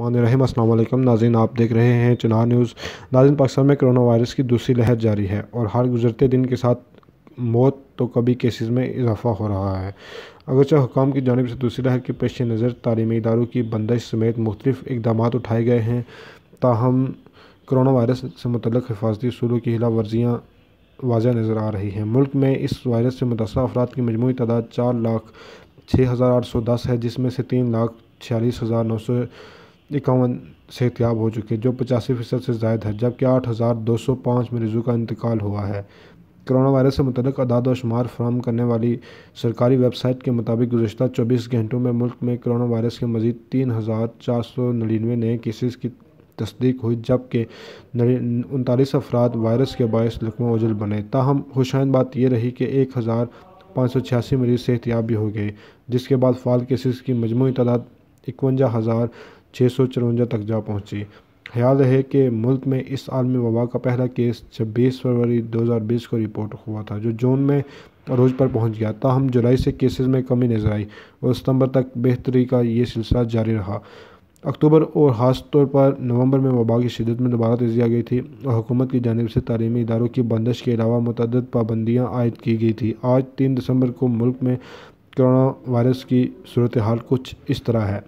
रहीम अल्लाम नाजीन आप देख रहे हैं चुनाव न्यूज़ नाजिन पाकिस्तान में करोना वायरस की दूसरी लहर जारी है और हर गुजरते दिन के साथ मौत तो कभी केसेस में इजाफा हो रहा है अगरचे हुकाम की जानब से दूसरी लहर के पेश नज़र तलीमी इदारों की बंदिश समेत मुख्तफ इकदाम उठाए गए हैं ताहम करोना वायरस से मुतल हिफाजती असूलों की खिलाफ वर्जियाँ वाजह नज़र आ रही हैं मुल्क में इस वायरस से मुतासर अफराद की मजमू तादाद चार लाख छः हज़ार आठ सौ दस है जिसमें से तीन लाख छियालीस हज़ार नौ सौ इक्यावन सेहतियाब हो चुके जो पचासी फ़ीसद से जायद है जबकि आठ हज़ार दो सौ पाँच मरीज़ों का इंतकाल हुआ है कोरोना वायरस से मुतलक अदाद व शुमार फराम करने वाली सरकारी वेबसाइट के मुताबिक गुजशत चौबीस घंटों में मुल्क में कोरोना वायरस के मजीद तीन हज़ार चार सौ नड़िनवे नए केसेस की तस्दीक हुई जबकि उनतालीस अफराद वायरस के बायस लकमा उजल बने ताहम खुशाइन बात यह रही कि एक हज़ार पाँच सौ छियासी मरीज सेहतियाब भी हो गए जिसके बाद फाल केसेस की मजमू तादाद इकवंजा हज़ार छः सौ चौवंजा तक जा पहुँची याद है कि मुल्क में इस आलमी वबा का पहला केस छब्बीस फरवरी 2020 को रिपोर्ट हुआ था जो जून में अरूज पर पहुंच गया ताहम जुलाई से केसेस में कमी नजर आई और सितंबर तक बेहतरी का ये सिलसिला जारी रहा अक्टूबर और ख़ास तौर पर नवंबर में वबा की शिदत में दोबारा तेज़ी आ गई थी और हुकूमत की जानब से तलीमी इदारों की बंदिश के अलावा मतद पाबंदियाँ आयद की गई थी आज तीन दिसंबर को मुल्क में कोरोना वायरस की सूरत हाल कुछ इस तरह है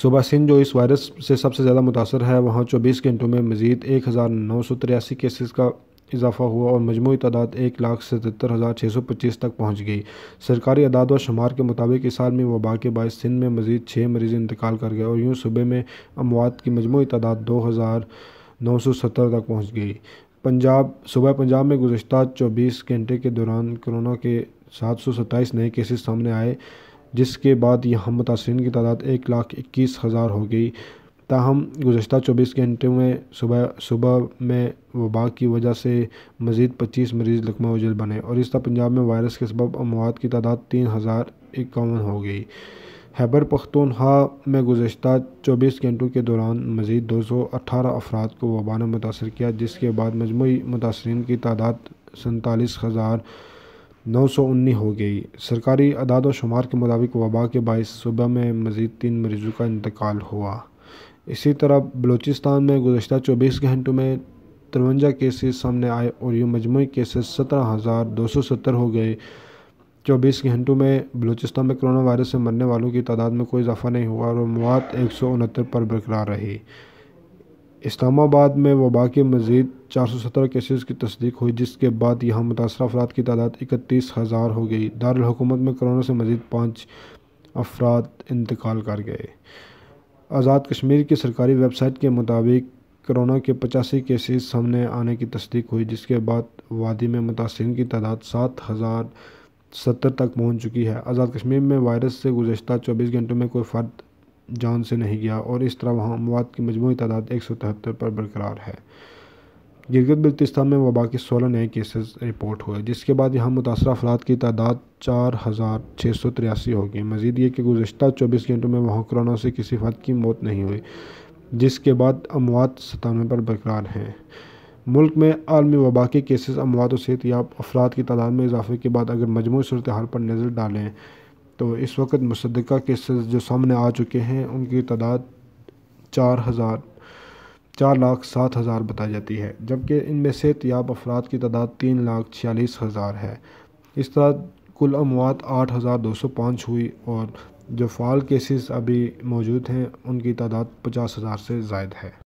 सुबह सिंध जो इस वायरस से सबसे ज़्यादा मुतासर है वहाँ चौबीस घंटों में मजीद एक हज़ार नौ सौ तिरासी केसेस का इजाफा हुआ और मजमू तादाद एक लाख सतर हज़ार छः सौ पच्चीस तक पहुँच गई सरकारी अदाद व शुमार के मुताबिक इस साल में वबा के बायस सिंध में मजीद छः मरीज इंतकाल कर गए और यूँ सूबे में अमवात की मजमू तादाद दो हज़ार नौ सौ सत्तर तक पहुँच गई पंजाब सुबह पंजाब में गुजशत चौबीस घंटे के दौरान कोरोना के सात सौ सत्ताईस नए केसेस सामने आए जिसके बाद यहाँ मुतासरी की तादाद एक लाख इक्कीस हज़ार हो गई ताहम गुजशत चौबीस घंटे में सुबह सुबह में वबा की वजह से मज़ीद पच्चीस मरीज़ लकमा उजल बने और इस तरह पंजाब में वायरस के सबब अमवाद की तादाद तीन हज़ार इक्यावन हो गई हैबर पख्तूनहा में गुजशत चौबीस घंटों के दौरान मज़ीद दो सौ अठारह अफराद को वबा ने मुतासर किया जिसके बाद मजमू मुतासरी की तादाद सैंतालीस हज़ार नौ सौ उन्नीस हो गई सरकारी अदाद शुमार के मुताबिक वबा के बायस सुबह में मज़ीद तीन मरीज़ों का इंतकाल हुआ इसी तरह बलूचिस्तान में गुजशत चौबीस घंटों में तिरवंजा केसेस सामने आए और ये मजमू केसेस सत्रह हज़ार दो सौ सत्तर हो गए चौबीस घंटों में बलूचिस्तान में कोरोना वायरस से मरने वालों की तादाद में कोई इजाफा नहीं हुआ और मौत एक सौ उनहत्तर पर बरकरार रही इस्लामाबाद में वबा के मज़ीद चार सौ सत्रह केसेज़ की तस्दीक हुई जिसके बाद यहाँ मुतासर अफराद की तादाद इकतीस हज़ार हो गई दारकूमत में करोना से मज़ीद पाँच अफराद इंतकाल कर गए आज़ाद कश्मीर की सरकारी वेबसाइट के मुताबिक करोना के पचासी केसेज सामने आने की तस्दीक हुई जिसके बाद वादी में मुतासरी की तादाद सात हज़ार सत्तर तक पहुँच चुकी है आज़ाद कश्मीर में वायरस से गुजशत चौबीस घंटों में कोई फर्द जान से नहीं गया और इस तरह वहाँ अमवात की मजमू तादाद एक सौ तिहत्तर पर बरकरार है गिरगत बल्तिस्तान में वबा के सोलह नए केसेस रिपोर्ट हुए जिसके बाद यहाँ मुतासर अफराद की तादाद चार हज़ार छः सौ तिरासी हो गई मजीद ये कि गुजशत चौबीस घंटों में वहाँ कोरोना से किसी फर्द की मौत नहीं हुई जिसके बाद अमवात सतानवे पर बरकरार हैं मुल्क में आलमी वबा के केसेस अमवात और सेहतियाब अफराद की तादाद में इजाफे के बाद अगर मजमू सूरत हाल पर नज़र डालें तो इस वक्त मुसदा केसेस जो सामने आ चुके हैं उनकी तादाद चार हज़ार चार लाख सात हज़ार बताई जाती है जबकि इनमें से अफराद की तादाद तीन लाख छियालीस हज़ार है इस तरह कुल अमवात आठ हज़ार दो सौ पाँच हुई और जो फ़ाल केसेस अभी मौजूद हैं उनकी तादाद पचास हज़ार से जायद है